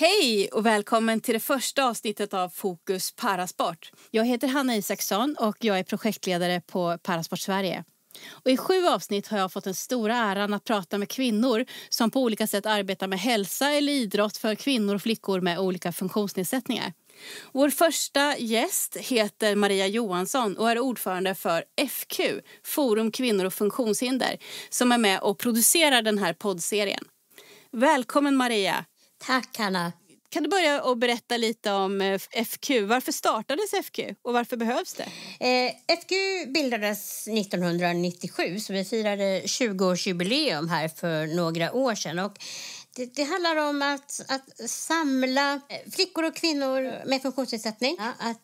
Hej och välkommen till det första avsnittet av Fokus Parasport. Jag heter Hanna Isaksson och jag är projektledare på Parasport Sverige. Och I sju avsnitt har jag fått den stora äran att prata med kvinnor som på olika sätt arbetar med hälsa eller idrott för kvinnor och flickor med olika funktionsnedsättningar. Vår första gäst heter Maria Johansson och är ordförande för FQ, Forum Kvinnor och Funktionshinder, som är med och producerar den här poddserien. Välkommen Maria! Tack Hanna. Kan du börja och berätta lite om eh, FQ? Varför startades FQ och varför behövs det? Eh, FQ bildades 1997 så vi firade 20-årsjubileum här för några år sedan. Och det, det, handlar om att, att samla eh, flickor och kvinnor med funktionsnedsättning. Ja, att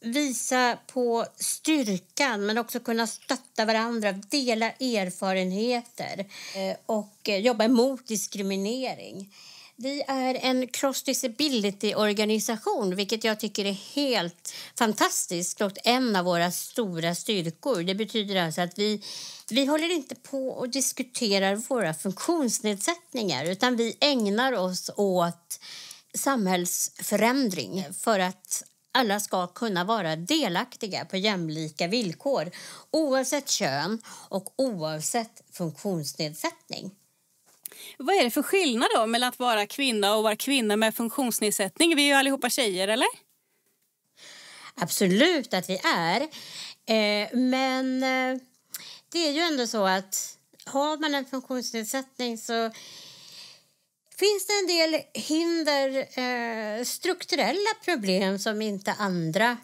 visa på styrkan, men också kunna stötta varandra, dela erfarenheter eh, och jobba emot diskriminering. Vi är en cross disability-organisation, vilket jag tycker är helt fantastiskt och en av våra stora styrkor. Det betyder alltså att vi, vi håller inte på och diskuterar våra funktionsnedsättningar utan vi ägnar oss åt samhällsförändring för att alla ska kunna vara delaktiga på jämlika villkor oavsett kön och oavsett funktionsnedsättning. Vad är det för skillnad då mellan att vara kvinna och vara kvinna med funktionsnedsättning? Vi är ju allihopa tjejer, eller? Absolut att vi är. Eh, men eh, det är ju ändå så att har man en funktionsnedsättning så finns det en del hinder, eh, strukturella problem som inte andra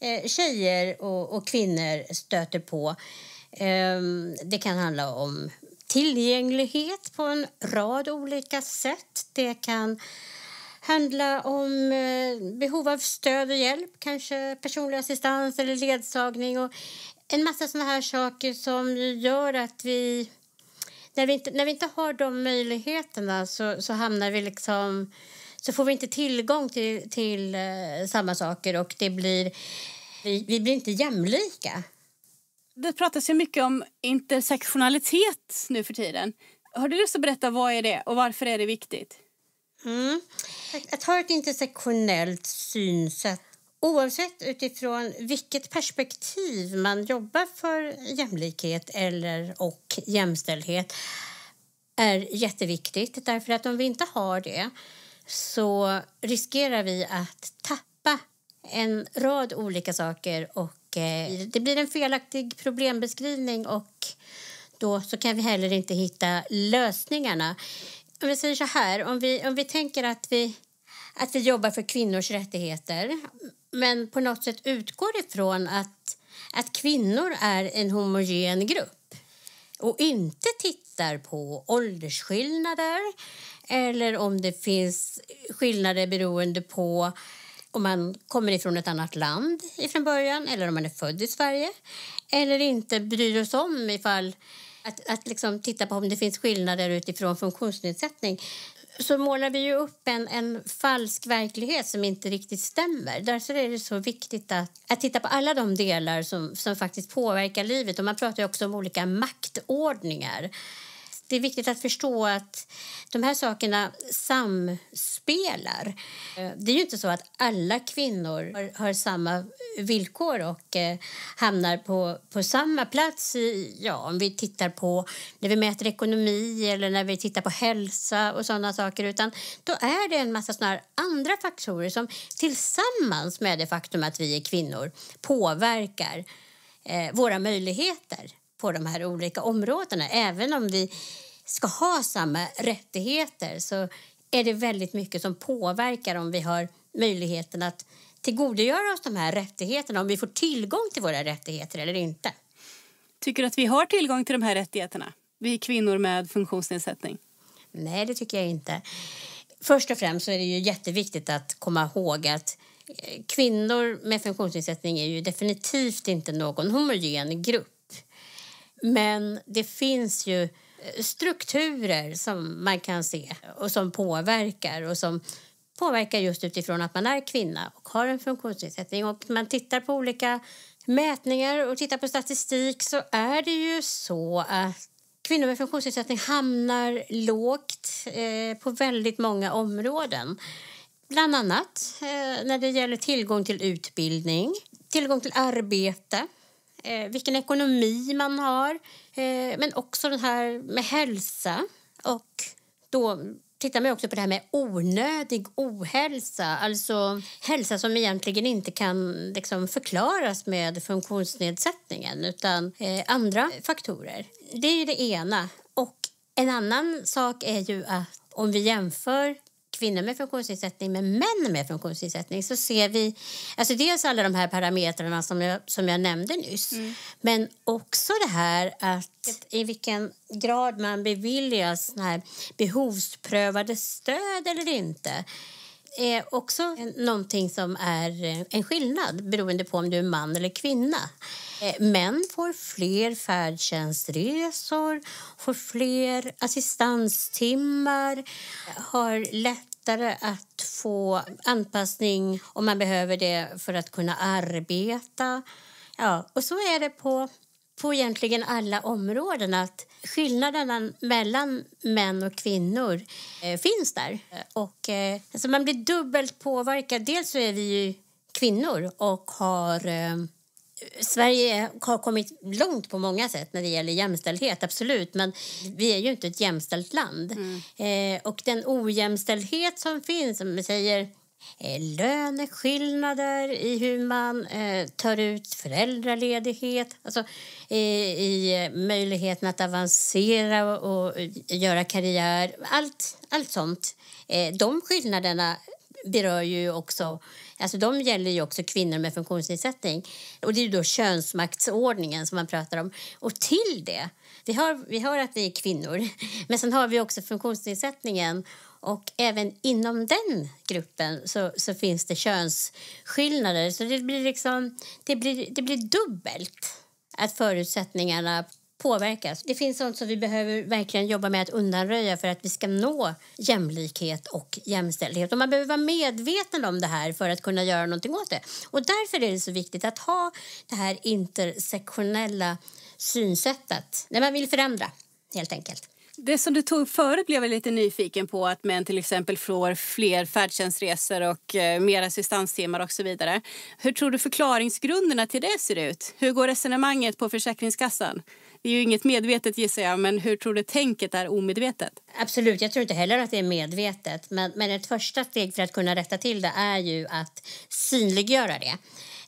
eh, tjejer och, och kvinnor stöter på. Ehm, det kan handla om tillgänglighet på en rad olika sätt. Det kan handla om eh, behov av stöd och hjälp, kanske personlig assistans eller ledsagning och en massa såna här saker som gör att vi när vi inte, när vi inte har de möjligheterna så, så hamnar vi liksom så får vi inte tillgång till, till eh, samma saker och det blir vi, vi blir inte jämlika. Det pratas ju mycket om intersektionalitet nu för tiden. Har du lust att berätta vad är det och varför är det viktigt? Mm. Att ha ett intersektionellt synsätt Oavsett utifrån vilket perspektiv man jobbar för jämlikhet eller och jämställdhet är jätteviktigt. Därför att om vi inte har det så riskerar vi att tappa en rad olika saker och och, eh, det blir en felaktig problembeskrivning och då så kan vi heller inte hitta lösningarna. Om vi säger så här, om vi, om vi tänker att vi, att vi jobbar för kvinnors rättigheter men på något sätt utgår ifrån att, att kvinnor är en homogen grupp och inte tittar på åldersskillnader eller om det finns skillnader beroende på om man kommer ifrån ett annat land ifrån början eller om man är född i Sverige. Eller inte bryr oss om ifall att, att liksom titta på om det finns skillnader utifrån funktionsnedsättning så målar vi ju upp en, en falsk verklighet som inte riktigt stämmer. Därför är det så viktigt att, att titta på alla de delar som, som faktiskt påverkar livet. Och man pratar också om olika maktordningar det är viktigt att förstå att de här sakerna samspelar. Eh, det är ju inte så att alla kvinnor har, har samma villkor och eh, hamnar på, på samma plats i, ja, om vi tittar på när vi mäter ekonomi eller när vi tittar på hälsa och sådana saker. Utan då är det en massa såna andra faktorer som tillsammans med det faktum att vi är kvinnor påverkar eh, våra möjligheter på de här olika områdena. Även om vi ska ha samma rättigheter så är det väldigt mycket som påverkar om vi har möjligheten att tillgodogöra oss de här rättigheterna, om vi får tillgång till våra rättigheter eller inte. Tycker du att vi har tillgång till de här rättigheterna, vi kvinnor med funktionsnedsättning? Nej, det tycker jag inte. Först och främst är det ju jätteviktigt att komma ihåg att eh, kvinnor med funktionsnedsättning är ju definitivt inte någon homogen grupp. Men det finns ju eh, strukturer som man kan se och som påverkar och som påverkar just utifrån att man är kvinna och har en funktionsnedsättning. Och man tittar på olika mätningar och tittar på statistik så är det ju så att kvinnor med funktionsnedsättning hamnar lågt eh, på väldigt många områden. Bland annat eh, när det gäller tillgång till utbildning, tillgång till arbete, eh, vilken ekonomi man har. Eh, men också det här med hälsa. Och då tittar man också på det här med onödig ohälsa. Alltså hälsa som egentligen inte kan liksom, förklaras med funktionsnedsättningen utan eh, andra faktorer. Det är det ena. Och en annan sak är ju att om vi jämför kvinnor med funktionsnedsättning med män med funktionsnedsättning så ser vi alltså dels alla de här parametrarna som jag, som jag nämnde nyss mm. men också det här att i vilken grad man beviljas här behovsprövade stöd eller inte är också någonting som är eh, en skillnad beroende på om du är man eller kvinna. Eh, män får fler färdtjänstresor, får fler assistanstimmar, har lättare att få anpassning om man behöver det för att kunna arbeta. Ja, och så är det på på egentligen alla områden att skillnaderna mellan män och kvinnor eh, finns där. Och, eh, alltså man blir dubbelt påverkad. Dels så är vi ju kvinnor och har eh, Sverige har kommit långt på många sätt när det gäller jämställdhet, absolut. Men vi är ju inte ett jämställt land. Mm. Eh, och den ojämställdhet som finns, som säger eh, löneskillnader i hur man eh, tar ut föräldraledighet, alltså eh, i eh, möjligheten att avancera och, och göra karriär, allt, allt sånt. Eh, de skillnaderna berör ju också, alltså de gäller ju också kvinnor med funktionsnedsättning. Och det är ju då könsmaktsordningen som man pratar om. Och till det, vi hör, vi hör att vi är kvinnor, men sen har vi också funktionsnedsättningen och även inom den gruppen så, så finns det könsskillnader. Så det blir, liksom, det blir, det blir dubbelt att förutsättningarna påverkas. Det finns sånt som vi behöver verkligen jobba med att undanröja för att vi ska nå jämlikhet och jämställdhet. Och man behöver vara medveten om det här för att kunna göra någonting åt det. Och därför är det så viktigt att ha det här intersektionella synsättet när man vill förändra, helt enkelt. Det som du tog förut blev jag lite nyfiken på, att män till exempel får fler färdtjänstresor och eh, mer assistanstimmar och så vidare. Hur tror du förklaringsgrunderna till det ser ut? Hur går resonemanget på Försäkringskassan? Det är ju inget medvetet gissar jag, men hur tror du tänket är omedvetet? Absolut, jag tror inte heller att det är medvetet. Men, men ett första steg för att kunna rätta till det är ju att synliggöra det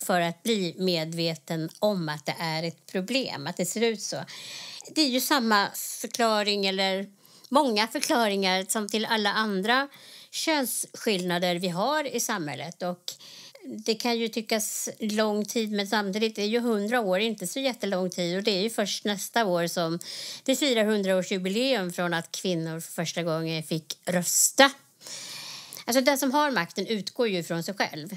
för att bli medveten om att det är ett problem, att det ser ut så. Det är ju samma förklaring, eller många förklaringar som till alla andra könsskillnader vi har i samhället. Och det kan ju tyckas lång tid men samtidigt är ju 100 år inte så jättelång tid och det är ju först nästa år som det firar 100-årsjubileum från att kvinnor för första gången fick rösta. Alltså den som har makten utgår ju från sig själv.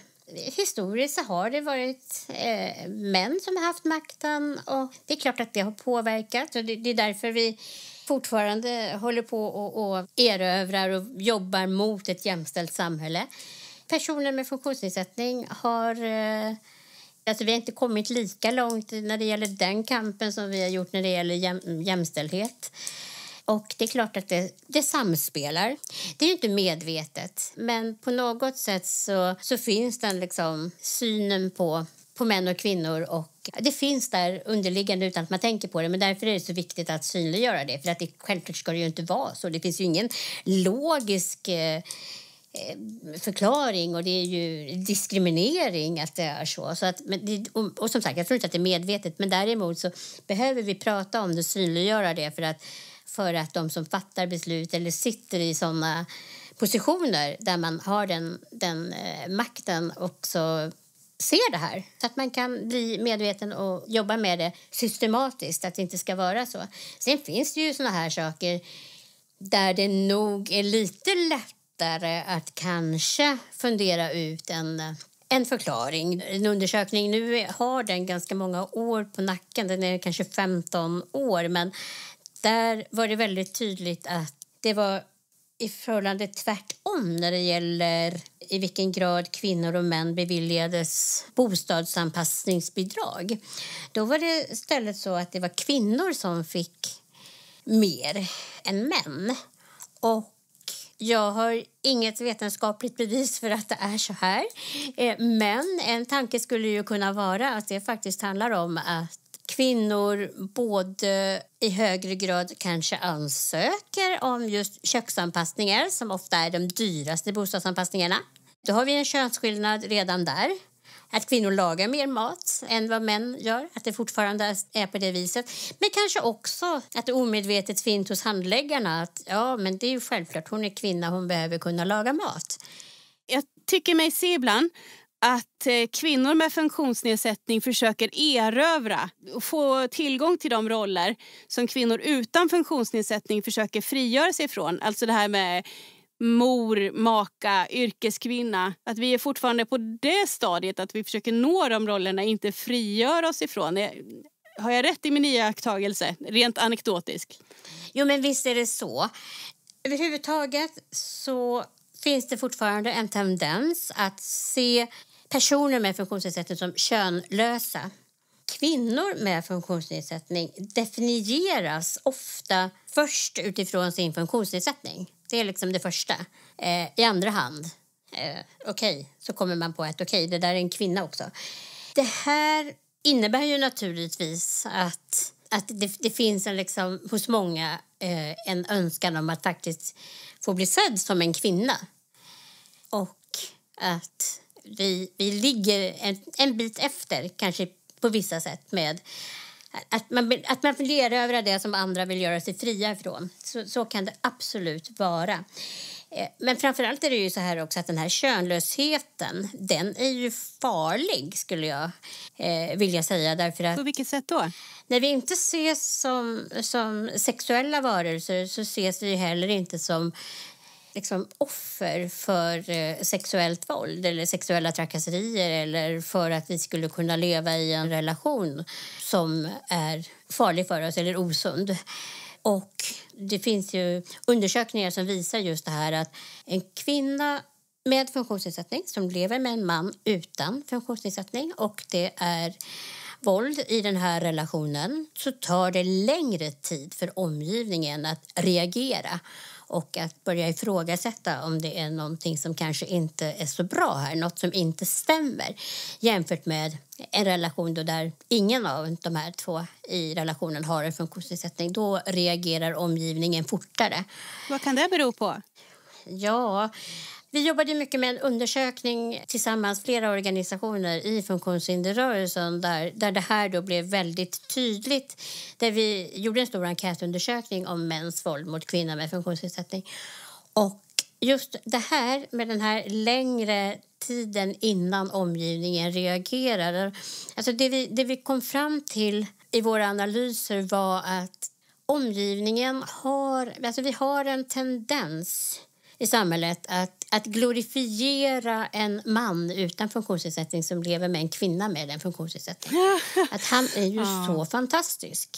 Historiskt har det varit eh, män som har haft makten och det är klart att det har påverkat och det, det är därför vi fortfarande håller på och, och erövrar och jobbar mot ett jämställt samhälle personer med funktionsnedsättning har... Eh, alltså vi har inte kommit lika långt när det gäller den kampen som vi har gjort när det gäller jäm, jämställdhet. Och det är klart att det, det samspelar. Det är inte medvetet, men på något sätt så, så finns den liksom synen på på män och kvinnor. Och det finns där underliggande utan att man tänker på det. Men därför är det så viktigt att synliggöra det. För att det, självklart ska det ju inte vara så. Det finns ju ingen logisk eh, Eh, förklaring och det är ju diskriminering att det är så. så att, det, och, och, som sagt, jag tror inte att det är medvetet men däremot så behöver vi prata om det och synliggöra det för att, för att de som fattar beslut eller sitter i sådana positioner där man har den, den eh, makten också ser det här. Så att man kan bli medveten och jobba med det systematiskt, att det inte ska vara så. Sen finns det ju såna här saker där det nog är lite lätt lättare att kanske fundera ut en en förklaring. En undersökning, nu har den ganska många år på nacken, den är kanske 15 år, men där var det väldigt tydligt att det var i förhållande tvärtom när det gäller i vilken grad kvinnor och män beviljades bostadsanpassningsbidrag. Då var det istället så att det var kvinnor som fick mer än män. Och jag har inget vetenskapligt bevis för att det är så här. Eh, men en tanke skulle ju kunna vara att det faktiskt handlar om att kvinnor både i högre grad kanske ansöker om just köksanpassningar som ofta är de dyraste bostadsanpassningarna. Då har vi en könsskillnad redan där att kvinnor lagar mer mat än vad män gör, att det fortfarande är på det viset. Men kanske också att det omedvetet finns hos handläggarna att ja, men det är ju självklart, hon är kvinna, hon behöver kunna laga mat. Jag tycker mig se ibland att eh, kvinnor med funktionsnedsättning försöker erövra och få tillgång till de roller som kvinnor utan funktionsnedsättning försöker frigöra sig från. Alltså det här med mor, maka, yrkeskvinna. Att vi är fortfarande på det stadiet att vi försöker nå de rollerna, inte frigöra oss ifrån. Har jag rätt i min iakttagelse, rent anekdotisk? Jo, men visst är det så. Överhuvudtaget så finns det fortfarande en tendens att se personer med funktionsnedsättning som könlösa. Kvinnor med funktionsnedsättning definieras ofta först utifrån sin funktionsnedsättning. Det är liksom det första. Eh, I andra hand, eh, okej, okay, så kommer man på att okej, okay, det där är en kvinna också. Det här innebär ju naturligtvis att, att det, det finns en liksom, hos många eh, en önskan om att faktiskt få bli sedd som en kvinna. Och att vi, vi ligger en, en bit efter, kanske på vissa sätt, med att man, att man vill erövra det som andra vill göra sig fria ifrån. Så, så kan det absolut vara. Eh, men framförallt är det ju så här också att den här könlösheten den är ju farlig, skulle jag eh, vilja säga. Därför att På vilket sätt då? När vi inte ses som, som sexuella varelser så ses vi heller inte som liksom offer för eh, sexuellt våld eller sexuella trakasserier eller för att vi skulle kunna leva i en relation som är farlig för oss eller osund. Och det finns ju undersökningar som visar just det här att en kvinna med funktionsnedsättning som lever med en man utan funktionsnedsättning och det är våld i den här relationen så tar det längre tid för omgivningen att reagera och att börja ifrågasätta om det är någonting som kanske inte är så bra här, något som inte stämmer jämfört med en relation där ingen av de här två i relationen har en funktionsnedsättning. Då reagerar omgivningen fortare. Vad kan det bero på? Ja, vi jobbade mycket med en undersökning tillsammans, flera organisationer i funktionshinderrörelsen där, där det här då blev väldigt tydligt. Där vi gjorde en stor enkätundersökning om mäns våld mot kvinnor med funktionsnedsättning. Och just det här med den här längre tiden innan omgivningen reagerar. Alltså det, vi, det vi kom fram till i våra analyser var att omgivningen har... Alltså vi har en tendens i samhället att, att glorifiera en man utan funktionsnedsättning som lever med en kvinna med en funktionsnedsättning. Att han är ju ja. så fantastisk.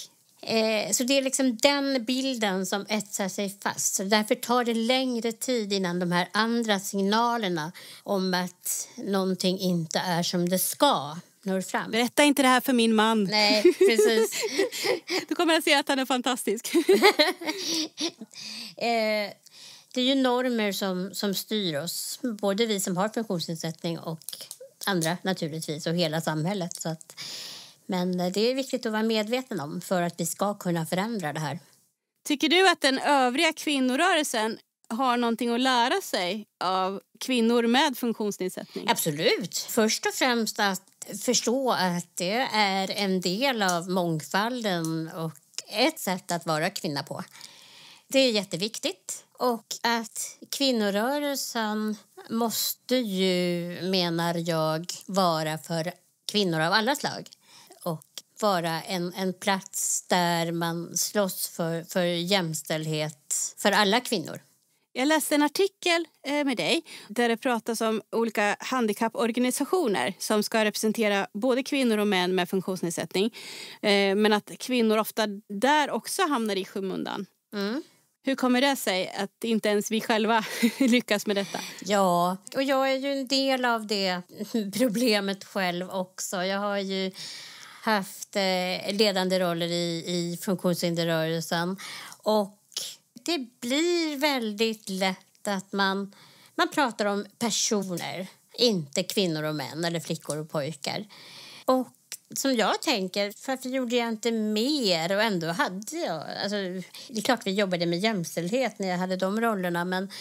Eh, så det är liksom den bilden som etsar sig fast. Så därför tar det längre tid innan de här andra signalerna om att någonting inte är som det ska når fram. Berätta inte det här för min man. Nej, precis. Då kommer han se att han är fantastisk. eh, det är ju normer som, som styr oss, både vi som har funktionsnedsättning och andra naturligtvis, och hela samhället. Så att, men det är viktigt att vara medveten om för att vi ska kunna förändra det här. Tycker du att den övriga kvinnorörelsen har någonting att lära sig av kvinnor med funktionsnedsättning? Absolut. Först och främst att förstå att det är en del av mångfalden och ett sätt att vara kvinna på. Det är jätteviktigt. Och att kvinnorörelsen måste ju, menar jag, vara för kvinnor av alla slag. Och vara en, en plats där man slåss för, för jämställdhet för alla kvinnor. Jag läste en artikel eh, med dig där det pratas om olika handikapporganisationer som ska representera både kvinnor och män med funktionsnedsättning. Eh, men att kvinnor ofta där också hamnar i skymundan. Mm. Hur kommer det sig att inte ens vi själva lyckas med detta? Ja, och jag är ju en del av det problemet själv också. Jag har ju haft eh, ledande roller i, i funktionshinderrörelsen och det blir väldigt lätt att man, man pratar om personer, inte kvinnor och män eller flickor och pojkar. Och som jag tänker, varför gjorde jag inte mer? Och ändå hade jag... Alltså, det är klart vi jobbade med jämställdhet när jag hade de rollerna, men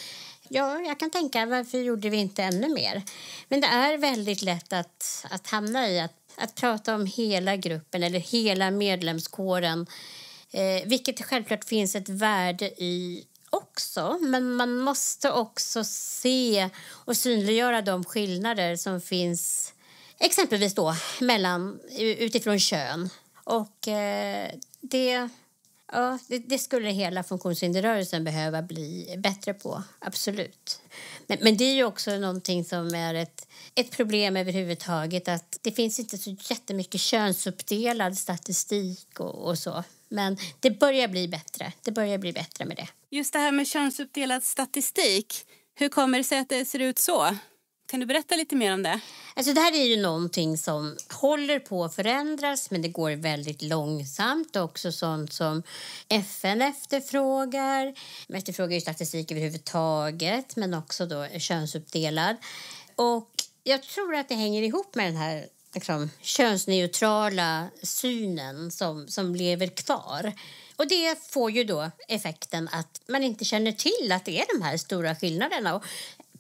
ja, jag kan tänka varför gjorde vi inte ännu mer? Men det är väldigt lätt att, att hamna i att, att prata om hela gruppen eller hela medlemskåren, eh, vilket självklart finns ett värde i också, men man måste också se och synliggöra de skillnader som finns Exempelvis då mellan, utifrån kön. Och eh, det, ja, det, det, skulle hela funktionshinderrörelsen behöva bli bättre på, absolut. Men, men det är ju också någonting som är ett, ett problem överhuvudtaget att det finns inte så jättemycket könsuppdelad statistik och, och så. Men det börjar bli bättre. Det börjar bli bättre med det. Just det här med könsuppdelad statistik, hur kommer det sig att det ser ut så? Kan du berätta lite mer om det? Alltså det här är ju någonting som håller på att förändras men det går väldigt långsamt. Också sånt som FN efterfrågar. De efterfrågar ju statistik överhuvudtaget men också då könsuppdelad. Och jag tror att det hänger ihop med den här liksom, könsneutrala synen som, som lever kvar. Och Det får ju då effekten att man inte känner till att det är de här stora skillnaderna. Och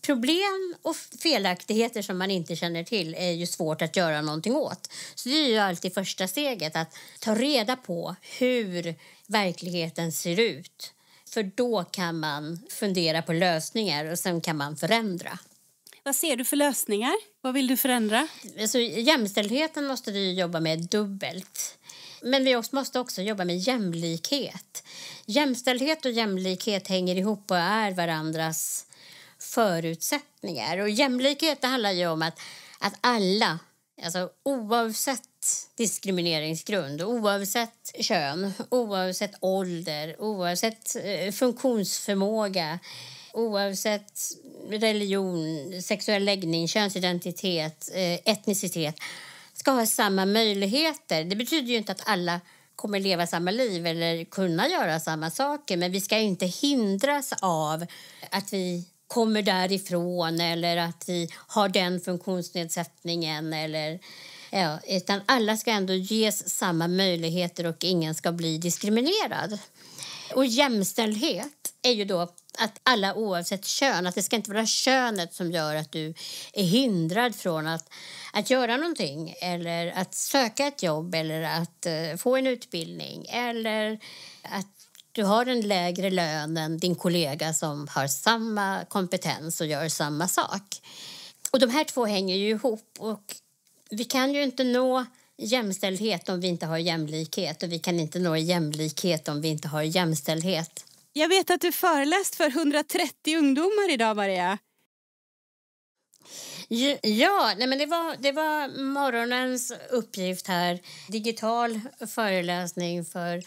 problem och felaktigheter som man inte känner till är ju svårt att göra någonting åt. Så det är ju alltid första steget att ta reda på hur verkligheten ser ut. För då kan man fundera på lösningar och sen kan man förändra. Vad ser du för lösningar? Vad vill du förändra? Alltså, jämställdheten måste vi jobba med dubbelt. Men vi måste också jobba med jämlikhet. Jämställdhet och jämlikhet hänger ihop och är varandras förutsättningar. Och jämlikhet det handlar ju om att, att alla, alltså oavsett diskrimineringsgrund, oavsett kön, oavsett ålder, oavsett eh, funktionsförmåga, oavsett religion, sexuell läggning, könsidentitet, eh, etnicitet, ska ha samma möjligheter. Det betyder ju inte att alla kommer leva samma liv eller kunna göra samma saker men vi ska inte hindras av att vi kommer därifrån eller att vi har den funktionsnedsättningen. Eller, ja, utan alla ska ändå ges samma möjligheter och ingen ska bli diskriminerad. Och jämställdhet är ju då att alla oavsett kön, att det ska inte vara könet som gör att du är hindrad från att, att göra någonting eller att söka ett jobb eller att eh, få en utbildning eller att du har en lägre lön än din kollega som har samma kompetens och gör samma sak. Och de här två hänger ju ihop och vi kan ju inte nå jämställdhet om vi inte har jämlikhet och vi kan inte nå jämlikhet om vi inte har jämställdhet. Jag vet att du föreläst för 130 ungdomar idag, Maria. Ja, nej men det, var, det var morgonens uppgift här. Digital föreläsning för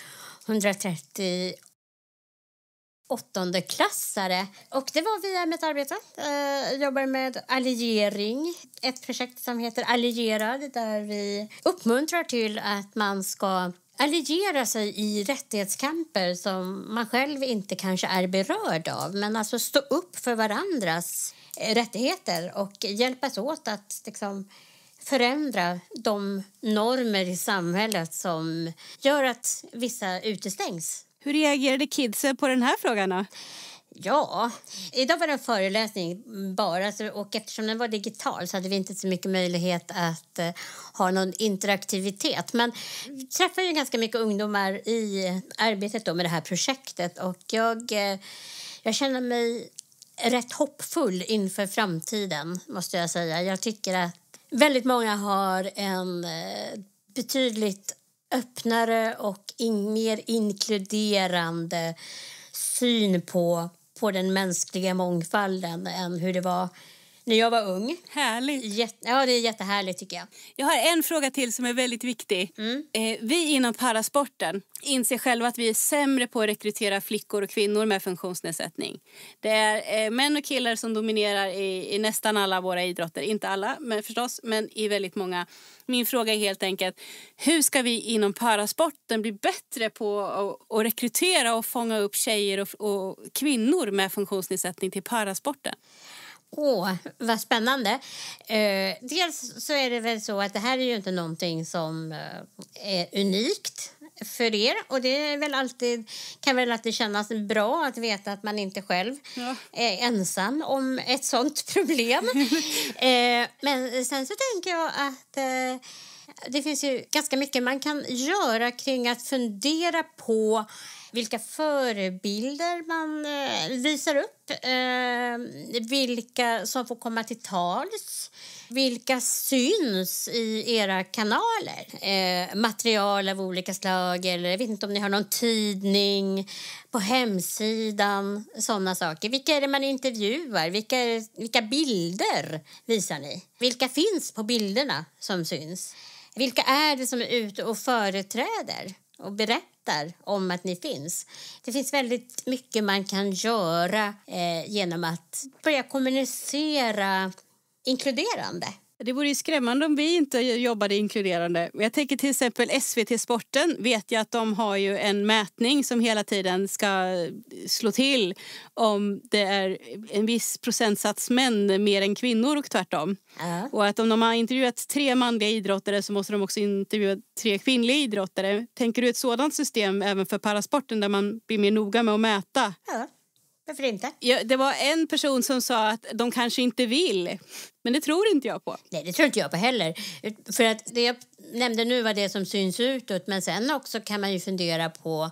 138-klassare. Och det var via mitt arbete. Eh, jag jobbar med alliering, ett projekt som heter Allierad där vi uppmuntrar till att man ska alliera sig i rättighetskamper som man själv inte kanske är berörd av. Men alltså stå upp för varandras rättigheter och hjälpas åt att liksom, förändra de normer i samhället som gör att vissa utestängs. Hur reagerade kidsen på den här frågan? Då? Ja, idag var det en föreläsning bara och eftersom den var digital så hade vi inte så mycket möjlighet att eh, ha någon interaktivitet. Men vi träffade ju ganska mycket ungdomar i arbetet då med det här projektet och jag, eh, jag känner mig rätt hoppfull inför framtiden måste jag säga. Jag tycker att väldigt många har en eh, betydligt öppnare och in, mer inkluderande syn på, på den mänskliga mångfalden än hur det var när jag var ung. Härligt. Jätte, ja, det är jättehärligt tycker jag. Jag har en fråga till som är väldigt viktig. Mm. Eh, vi inom parasporten inser själva att vi är sämre på att rekrytera flickor och kvinnor med funktionsnedsättning. Det är eh, män och killar som dominerar i, i nästan alla våra idrotter. Inte alla, men förstås, men i väldigt många. Min fråga är helt enkelt, hur ska vi inom parasporten bli bättre på att, att rekrytera och fånga upp tjejer och, och kvinnor med funktionsnedsättning till parasporten? Åh, vad spännande. Eh, dels så är det väl så att det här är ju inte någonting som eh, är unikt för er. Och det väl alltid, kan väl alltid kännas bra att veta att man inte själv ja. är ensam om ett sånt problem. eh, men sen så tänker jag att eh, det finns ju ganska mycket man kan göra kring att fundera på vilka förebilder man eh, visar upp, eh, vilka som får komma till tals, vilka syns i era kanaler? Eh, material av olika slag eller jag vet inte om ni har någon tidning på hemsidan, sådana saker. Vilka är det man intervjuar? Vilka, vilka bilder visar ni? Vilka finns på bilderna som syns? Vilka är det som är ute och företräder? och berättar om att ni finns. Det finns väldigt mycket man kan göra eh, genom att börja kommunicera inkluderande det vore ju skrämmande om vi inte jobbade inkluderande. Jag tänker till exempel SVT Sporten vet jag att de har ju en mätning som hela tiden ska slå till om det är en viss procentsats män mer än kvinnor och tvärtom. Uh. Och att om de har intervjuat tre manliga idrottare så måste de också intervjua tre kvinnliga idrottare. Tänker du ett sådant system även för parasporten där man blir mer noga med att mäta? Uh varför inte? Ja, det var en person som sa att de kanske inte vill. Men det tror inte jag på. Nej, det tror inte jag på heller. För att det jag nämnde nu var det som syns utåt. Men sen också kan man ju fundera på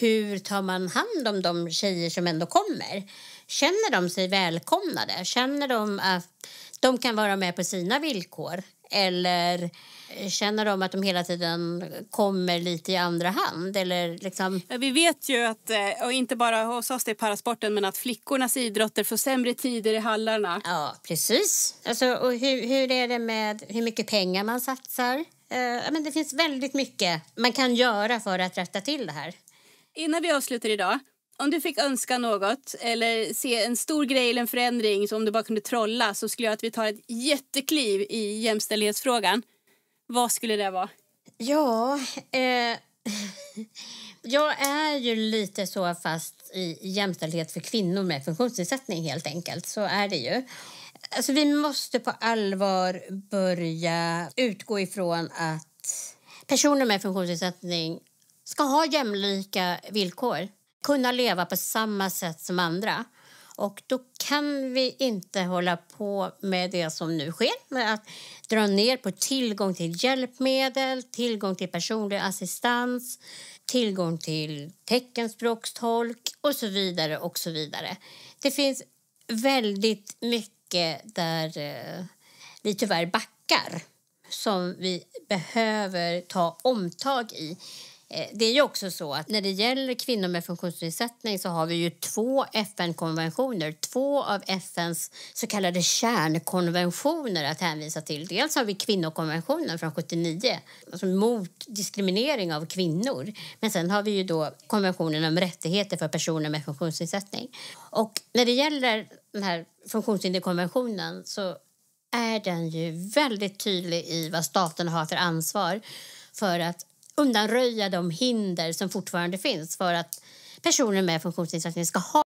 hur tar man hand om de tjejer som ändå kommer? Känner de sig välkomnade? Känner de att de kan vara med på sina villkor? Eller Känner de att de hela tiden kommer lite i andra hand? Eller liksom... Ja, vi vet ju att, eh, och inte bara hos oss i parasporten, men att flickornas idrotter får sämre tider i hallarna. Ja, precis. Alltså, och hur, hur är det med hur mycket pengar man satsar? Eh, men det finns väldigt mycket man kan göra för att rätta till det här. Innan vi avslutar idag, om du fick önska något eller se en stor grej eller en förändring som du bara kunde trolla så skulle jag att vi tar ett jättekliv i jämställdhetsfrågan. Vad skulle det vara? Ja... Eh, jag är ju lite så fast i jämställdhet för kvinnor med funktionsnedsättning. helt enkelt. Så är det ju. Alltså, vi måste på allvar börja utgå ifrån att personer med funktionsnedsättning ska ha jämlika villkor kunna leva på samma sätt som andra. Och då kan vi inte hålla på med det som nu sker, med att dra ner på tillgång till hjälpmedel, tillgång till personlig assistans, tillgång till teckenspråkstolk och så vidare och så vidare. Det finns väldigt mycket där eh, vi tyvärr backar som vi behöver ta omtag i. Eh, det är ju också så att när det gäller kvinnor med funktionsnedsättning så har vi ju två FN-konventioner, två av FNs så kallade kärnkonventioner att hänvisa till. Dels har vi kvinnokonventionen från 79, alltså mot diskriminering av kvinnor. Men sen har vi ju då konventionen om rättigheter för personer med funktionsnedsättning. Och när det gäller den här funktionshinderkonventionen så är den ju väldigt tydlig i vad staten har för ansvar för att undanröja de hinder som fortfarande finns för att personer med funktionsnedsättning ska ha